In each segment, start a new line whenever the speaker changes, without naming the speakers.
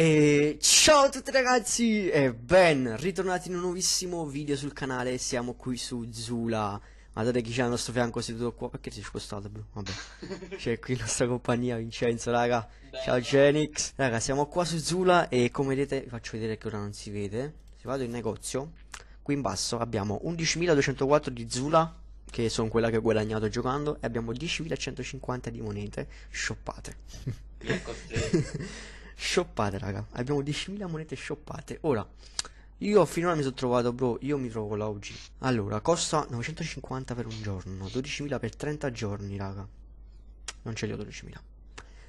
E ciao a tutti ragazzi e ben ritornati in un nuovissimo video sul canale Siamo qui su Zula Guardate chi c'è al nostro fianco seduto qua Perché sei scostato bro? Vabbè C'è qui la nostra compagnia Vincenzo raga Bello. Ciao Genix Raga siamo qua su Zula e come vedete vi faccio vedere che ora non si vede Se vado in negozio Qui in basso abbiamo 11.204 di Zula Che sono quella che ho guadagnato giocando E abbiamo 10.150 di monete shoppate shoppate raga abbiamo 10.000 monete shoppate ora io finora mi sono trovato bro io mi trovo con la OG allora costa 950 per un giorno 12.000 per 30 giorni raga non ce li ho 12.000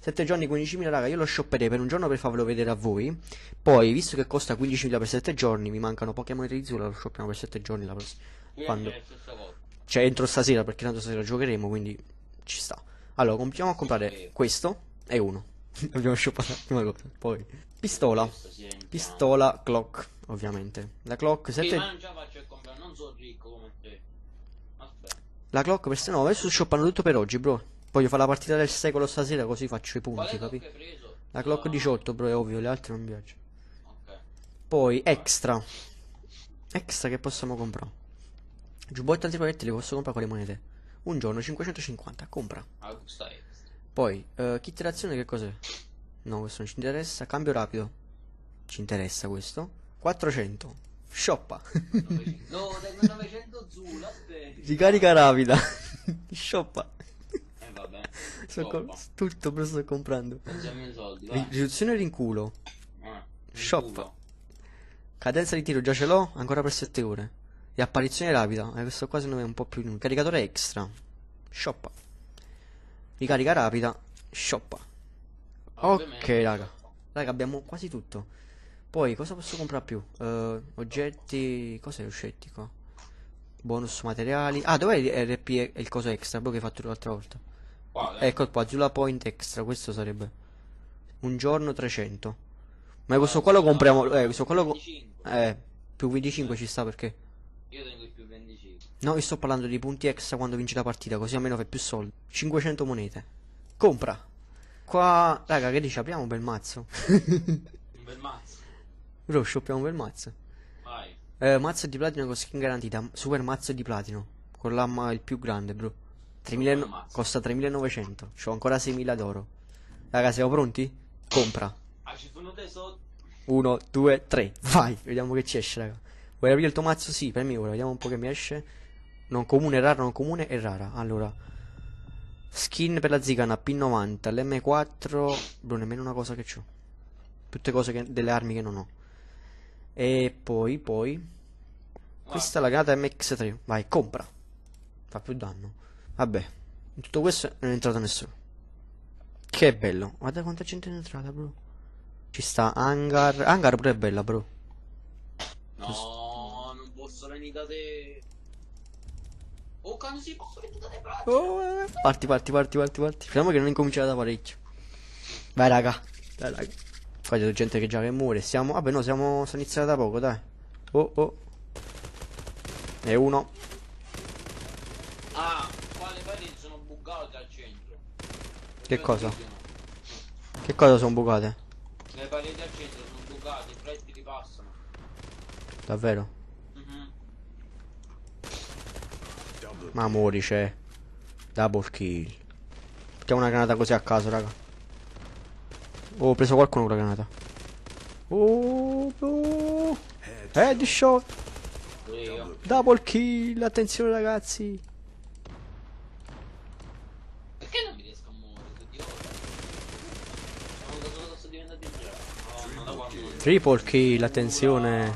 7 giorni 15.000 raga io lo shopperei per un giorno per farvelo vedere a voi poi visto che costa 15.000 per 7 giorni mi mancano poche monete di Zula lo shoppiamo per 7 giorni la prossima quando cioè entro stasera perché tanto stasera giocheremo quindi ci sta allora cominciamo a comprare questo e uno Abbiamo scioppato la prima cosa. Poi, pistola. Pistola clock, ovviamente. La clock 7. La clock per 9. Adesso scioppano tutto per oggi, bro. Voglio fare la partita del secolo stasera così faccio i punti, capi? La clock 18, bro, è ovvio, le altre non mi piacciono. Poi, extra. Extra che possiamo comprare. Giubbotti antiproiettili posso comprare con le monete. Un giorno 550, compra. Ah, stai. Poi, uh, eh, kit reazione che cos'è? No, questo non ci interessa. Cambio rapido. Ci interessa questo. 400. Shoppa. no, del 900 Zula. Ricarica rapida. Shoppa. Eh vabbè. Shoppa. tutto però sto comprando. Soldi, Ri riduzione rinculo. Eh, Shoppa. Cadenza di tiro già ce l'ho, ancora per 7 ore. E apparizione rapida. Eh, questo secondo me è un po' più... Caricatore extra. Shoppa. Ricarica rapida. Shoppa. Ok, raga. Raga, abbiamo quasi tutto. Poi, cosa posso comprare più? Uh, oggetti... Cos'è uscetti qua? Bonus materiali. Ah, dov'è l'RP e il coso extra? Poi che hai fatto l'altra volta. Wow, ecco qua, Zula Point extra. Questo sarebbe... Un giorno 300. Ma questo qua lo compriamo... Eh, questo qua lo... Eh, più 25 ci sta perché... Io tengo il No, io sto parlando di punti extra quando vinci la partita, così almeno fai più soldi. 500 monete. Compra. Qua, raga, che dici? Apriamo un bel mazzo. un bel mazzo. Bro, shoppiamo un bel mazzo. Vai. Eh, mazzo di platino con skin garantita. Super mazzo di platino. Con l'amma il più grande, bro. 3000, costa 3900. C'ho ancora 6000 d'oro. Raga, siamo pronti? Compra. Ah, Uno, due, tre. Vai, vediamo che ci esce, raga. Vuoi aprire il tuo mazzo? Sì, per ora. Vediamo un po' che mi esce. Non comune, rara, non comune e rara. Allora. Skin per la zigana, P90, l'M4... Boh, nemmeno una cosa che ho. Tutte cose che, delle armi che non ho. E poi, poi... Questa è la granata MX3. Vai, compra. Fa più danno. Vabbè. In tutto questo non è entrato nessuno. Che bello. Guarda quanta gente è entrata, bro. Ci sta Hangar. Hangar pure è bella, bro. No, non posso venire da te. Oh quando si posso vedere le braccia oh, eh. Parti parti parti parti parti Speriamo che non incominciate da parecchio Vai raga Dai raga Qua c'è gente che già che muore Siamo Vabbè no siamo Sono iniziando da poco dai Oh oh E uno Ah Qua le pareti sono bugate al centro Che cosa? Che cosa sono bugate? Le pareti al centro sono bugate, I freddi li passano Davvero? Ma muori c'è. Cioè, double kill. Perché una granata così a caso, raga. Oh, ho preso qualcuno con la granata. Oh, oh. Headshot. Double kill. Attenzione, ragazzi. Perché non mi riesco a muovere? Oh, Triple kill, attenzione.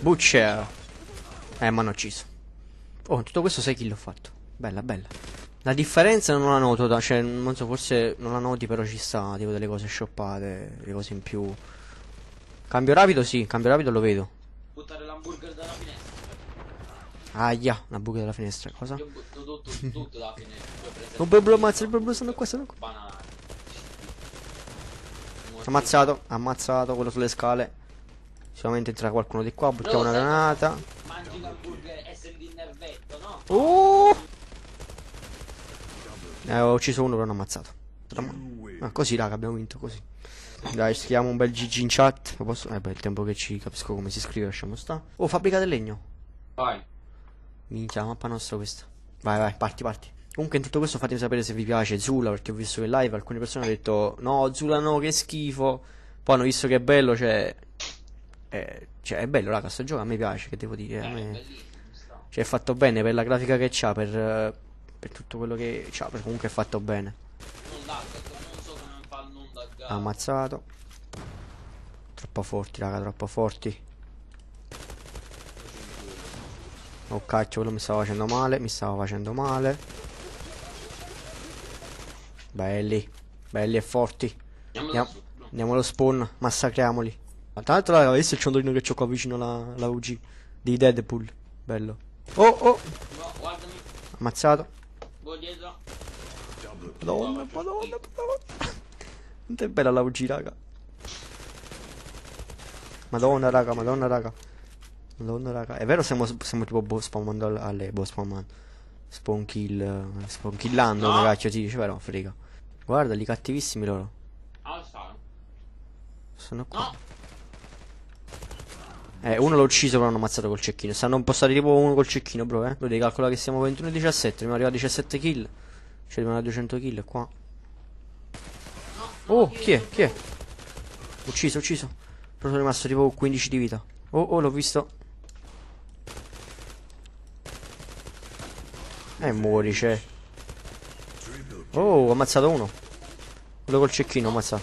Butcher. Eh, ma hanno ucciso. Oh, tutto questo sai chi l'ho fatto. Bella, bella. La differenza non la noto, cioè, non so, forse non la noti, però ci sta, tipo delle cose shoppate, le cose in più. Cambio rapido, sì, cambio rapido lo vedo. Buttare l'hamburger dalla finestra. Aia, una buca dalla finestra, cosa? Io butto tutto, tutto dalla finestra. Un blu blu ammazza, il blu blu stanno qua, stanno qua. Ammazzato, ammazzato quello sulle scale. Sicuramente entra qualcuno di qua, buttiamo una granata. Mangi l'hamburger SMG. Oh! Eh, ho ucciso uno, però l'ho ammazzato. Ah, così, raga, abbiamo vinto così. Dai, scriviamo un bel GG in chat. Lo posso... Eh, beh, il tempo che ci capisco come si scrive, lasciamo sta. Oh, fabbrica del legno. Vai. Minchia, la mappa nostra questa. Vai, vai, parti, parti. Comunque in tutto questo fatemi sapere se vi piace Zula, perché ho visto che in live alcune persone hanno detto no, Zula no, che schifo. Poi hanno visto che è bello, cioè... Eh, cioè, è bello, raga, sto gioco, a me piace, che devo dire. A me... Eh, cioè è fatto bene per la grafica che c'ha, per, per tutto quello che c'ha, comunque è fatto bene. Ammazzato. Troppo forti, raga, troppo forti. Oh cacchio, quello mi stava facendo male, mi stava facendo male. Belli, belli e forti. Andiamo, andiamo allo spawn, massacriamoli. tra l'altro, raga, questo è il ciondolino che c'ho qua vicino alla, alla UG di Deadpool. Bello. Oh, oh. No, guardami. Ammazzato. Voi dietro. Madonna, madonna, madonna. Quanto è bella la UG, raga. Madonna, raga, madonna, raga. Madonna, raga. È vero, siamo, siamo tipo boh, spawnando alle... Boh, spawnando. Spawn kill... Spawn killando, no. ragazzi, sì, dice vero, frega. Guarda, li cattivissimi loro. sono. Sono qua. No. Eh, uno l'ho ucciso, però hanno ammazzato col cecchino. Stanno impostati tipo uno col cecchino, bro, eh. Lo devi calcolare che siamo 21-17. Mi arriva a 17 kill. Cioè, arrivano a 200 kill qua. Oh, chi è? Chi è? Ucciso, ucciso. Però sono rimasto tipo 15 di vita. Oh, oh, l'ho visto. Eh, muori, c'è. Cioè. Oh, ho ammazzato uno. Quello col cecchino, ho ammazzato.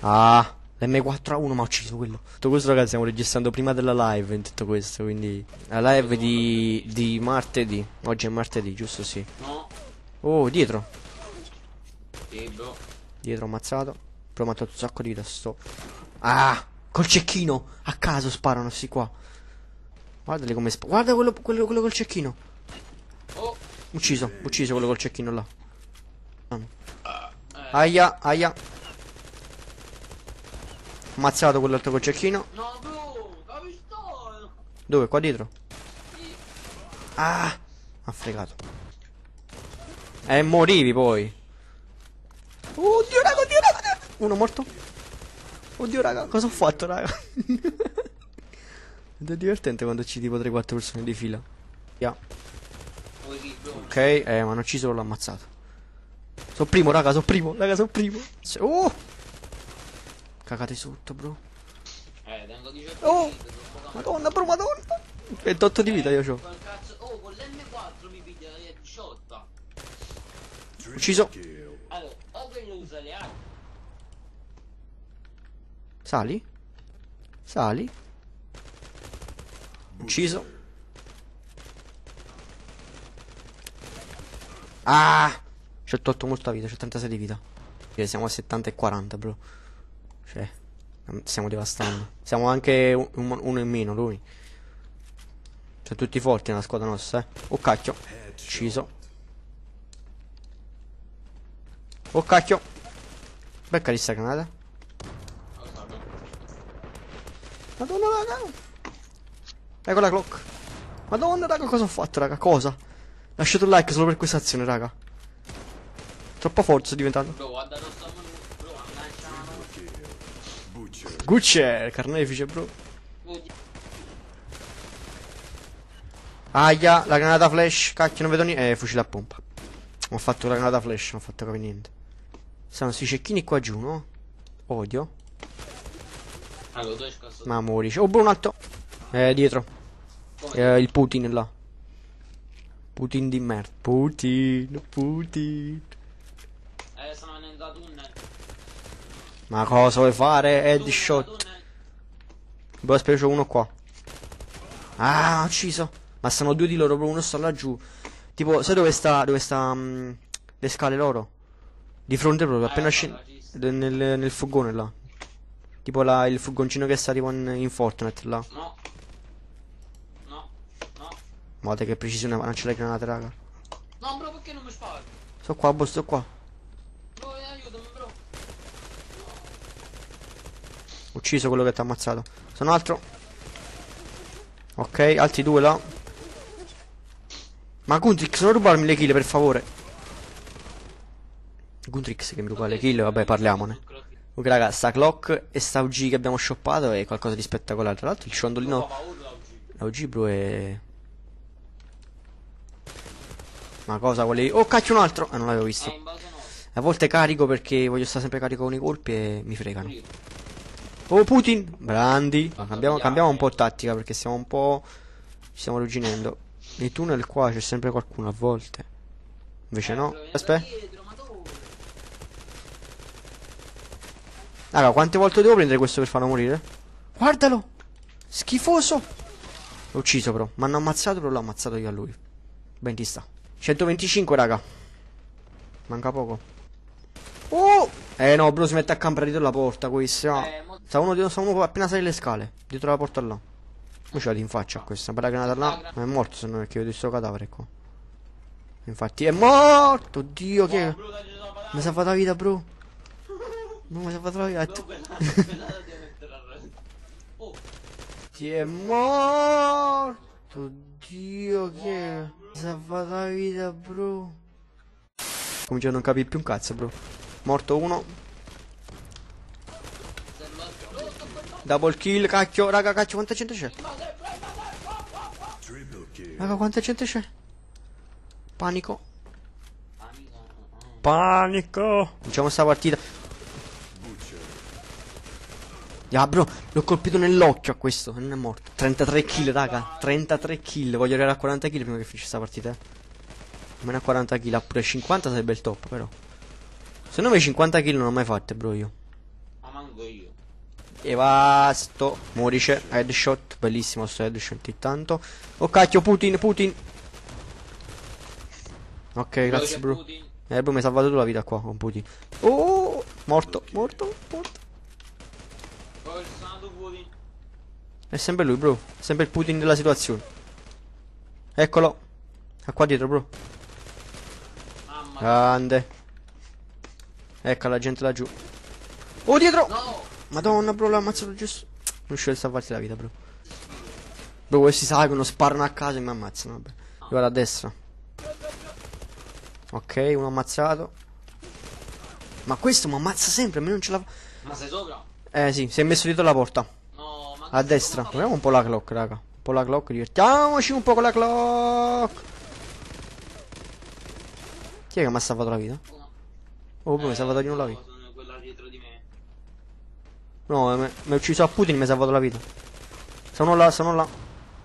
Ah. L'M4A1 ma ha ucciso quello. Tutto questo ragazzi stiamo registrando prima della live in tutto questo, quindi... La live di, di martedì. Oggi è martedì, giusto? Sì. No. Oh, dietro. Dietro. Dietro ammazzato. Però ho un sacco di vita sto. Ah! Col cecchino! A caso sparano sti qua. Guardali come sparano. Guarda quello, quello, quello col cecchino. Oh. Ucciso, ucciso quello col cecchino là. Aia, aia. Ammazzato quell'altro col cecchino. No, bro, sto? Dove? Qua dietro? Ah, ha fregato. E morivi poi. Oddio, raga, oddio, raga. Uno morto. Oddio, raga, cosa ho fatto, raga? è divertente quando ci tipo 3-4 persone di fila. Yeah. Ok, eh, ma non ci solo l'ho ammazzato. Sono primo, raga, sono primo, raga, sono primo. Oh! Cagate sotto, bro. Eh, tengo 18 certo Oh! Madonna, bro, madonna! 28 di vita io c'ho. Oh, con l'M4 mi piglia 18. Ucciso. Allora, o che usa le armi. Sali? Sali? Ucciso. Ah! 108 molta vita, c'ho 36 di vita. Siamo a 70 e 40, bro. Cioè, stiamo devastando. Siamo anche un, un, uno in meno, lui. Cioè, tutti forti nella squadra nostra, eh. Oh cacchio. Ucciso. Oh cacchio. Becca di sta granata. Madonna raga. Ecco la clock. Madonna raga cosa ho fatto raga? Cosa? Lasciate un like solo per questa azione raga. Troppo forte sono diventato. Gucce, carnefice, bro. Aia, la granata flash, cacchio, non vedo niente. Eh, fucile a pompa. Ho fatto la granata flash, non ho fatto capire niente. Sono sti cecchini qua giù, no? Odio. Ma muori. Oh, bro, un altro. Eh, dietro. Eh, il Putin là. Putin di merda. Putin, Putin. Ma cosa vuoi fare? Headshot. Boh, spero uno qua. Ah, ucciso. Ma sono due di loro, bro. Uno sta laggiù. Tipo, sai dove sta, dove sta mh, mm, le scale loro? Di fronte proprio, ah, appena scendi. Nel, nel, furgone là. Tipo là, il furgoncino che sta tipo in, in Fortnite là. No. No. No. Guarda che precisione, ma non lancia le granate, raga. No, bro, perché non mi sparo? Sto qua, boh, sto qua. Ucciso quello che ti ha ammazzato. Sono altro. Ok, altri due là. Ma Guntrix, non rubarmi le kill, per favore. Guntrix che mi ruba okay, le kill, vabbè, parliamone. Ok, raga, sta clock e sta UG che abbiamo shoppato è qualcosa di spettacolare. Tra l'altro il ciondolino... La UG, bro, è... Ma cosa volevi? Oh cacchio un altro! Ah non l'avevo visto. Ah, a volte carico perché voglio stare sempre carico con i colpi e mi fregano. Oh Putin! Brandi. Ah, Abbiamo, cambiamo un po' tattica perché siamo un po'. Ci stiamo arrugginendo. Nei tunnel qua c'è sempre qualcuno a volte. Invece no. Aspetta. Allora, quante volte devo prendere questo per farlo morire? Guardalo! Schifoso! L'ho ucciso però. Mi hanno ammazzato, però l'ho ammazzato io a lui. Ben ti sta. 125, raga. Manca poco. Oh! Eh no, bro, si mette a campare dietro la porta questo. Eh, Sta uno, sta uno appena sale le scale, dietro la porta là. Mo ce l'ho in faccia questa, bella granata là. Ma è morto se non no perché vedo il suo cadavere qua. Infatti è morto, Oddio che... No, bro, mi ha salvato la vita, bro. Non mi ha salvato la vita. No, Ti oh. è morto, Oddio che... Mi ha salvato la vita, bro. Comincio a non capire più un cazzo, bro. Morto uno. Double kill, cacchio. Raga, cacchio, quanta gente c'è? Raga, quanta gente c'è? Panico. Panico. Vinciamo sta partita. Ah, bro, l'ho colpito nell'occhio a questo, non è morto. 33 kill, raga. 33 kill. Voglio arrivare a 40 kill prima che finisce sta partita. Eh. Almeno a 40 kill, pure 50 sarebbe il top, però. Se no, 50 kill non ho mai fatto, bro, io. Ma manco io. Devasto. Morice. Headshot. Bellissimo sto headshot intanto. Oh cacchio, Putin, Putin. Ok, grazie, bro. Putin. Eh, bro, mi hai salvato la vita qua con Putin. Oh, morto, morto, morto. È sempre lui, bro. È sempre il Putin della situazione. Eccolo. È qua dietro, bro. Grande. Ecco la gente laggiù. Oh, dietro! No! Madonna, bro, l'ho ammazzato giusto. Non riuscire a salvarti la vita, bro. Bro, questi salgono, sparano a casa e mi ammazzano, vabbè. Io vado a destra. Ok, uno ammazzato. Ma questo mi ammazza sempre, a me non ce la fa. Ma sei sopra? Eh sì, si è messo dietro la porta. No, ma a destra. Proviamo un po' la clock, raga. Un po' la clock, divertiamoci un po' con la clock. Chi è che mi ha salvato la vita? Oh, bro, mi ha salvato di nulla la eh, vita. No, mi ha ucciso a Putin mi ha salvato la vita. Sono là, sono là.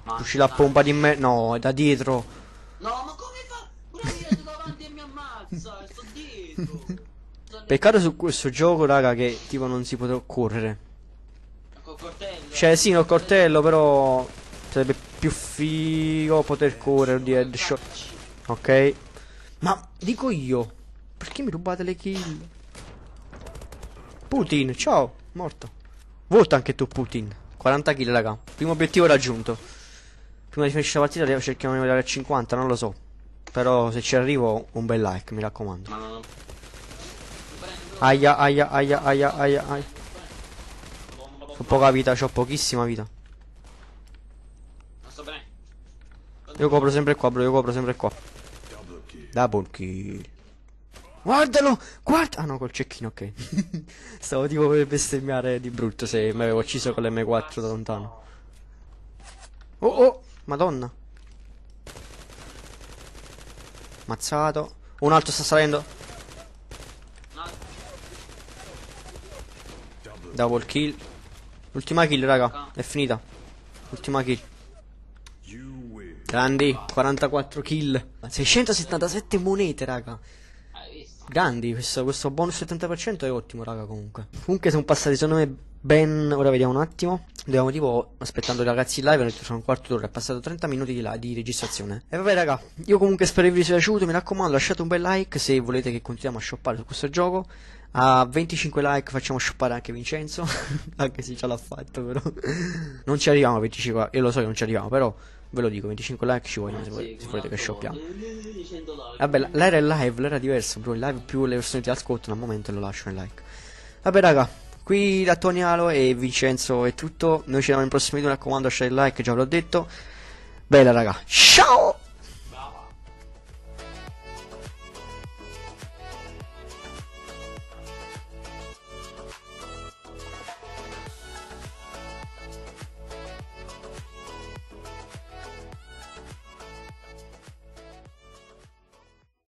Manca, Uscì la pompa di me. No, è da dietro. No, ma come fa? Quello mi è davanti e mi ammazza. Sto dietro. Peccato su questo gioco, raga, che tipo non si poteva correre. Col coltello? Cioè, sì, col coltello, però. Sarebbe più figo poter eh, correre di headshot. Ok. Ma dico io. Perché mi rubate le kill? Putin, ciao. Morto. Vota anche tu, Putin. 40 kill, raga. Primo obiettivo raggiunto. Prima di finire la partita cerchiamo di arrivare a 50, non lo so. Però se ci arrivo, un bel like, mi raccomando. No, no, no. Aia, aia, aia, aia, aia, aia. Ho poca vita, ho pochissima vita. Io copro sempre qua, bro, io copro sempre qua. Double kill. Guardalo! Guarda! Ah no, col cecchino, ok. Stavo tipo per bestemmiare di brutto se mi avevo ucciso con l'M4 da lontano. Oh oh! Madonna! Ammazzato! Un altro sta salendo. Double kill. Ultima kill, raga. È finita. Ultima kill. Grandi, 44 kill. 677 monete, raga grandi. Questo, questo bonus 70% è ottimo, raga, comunque. Comunque sono passati, secondo me, ben... Ora vediamo un attimo. Dovevamo tipo, aspettando i ragazzi in live, hanno detto fra un quarto d'ora, è passato 30 minuti di, là, di registrazione. E vabbè, raga, io comunque spero vi sia piaciuto, mi raccomando, lasciate un bel like se volete che continuiamo a shoppare su questo gioco. A 25 like facciamo shoppare anche Vincenzo, anche se ce l'ha fatto, però. non ci arriviamo a 25, io lo so che non ci arriviamo, però... Ve lo dico, 25 like ci vogliono ah, se, se volete che shoppiamo. Vabbè, l'era è live, l'era è diversa, bro. In live più le persone ti ascoltano, al momento lo lascio in like. Vabbè, raga, qui da Tony Tonialo e Vincenzo è tutto. Noi ci vediamo in prossimo video, mi raccomando, lasciate il like, già ve l'ho detto. Bella, raga. Ciao!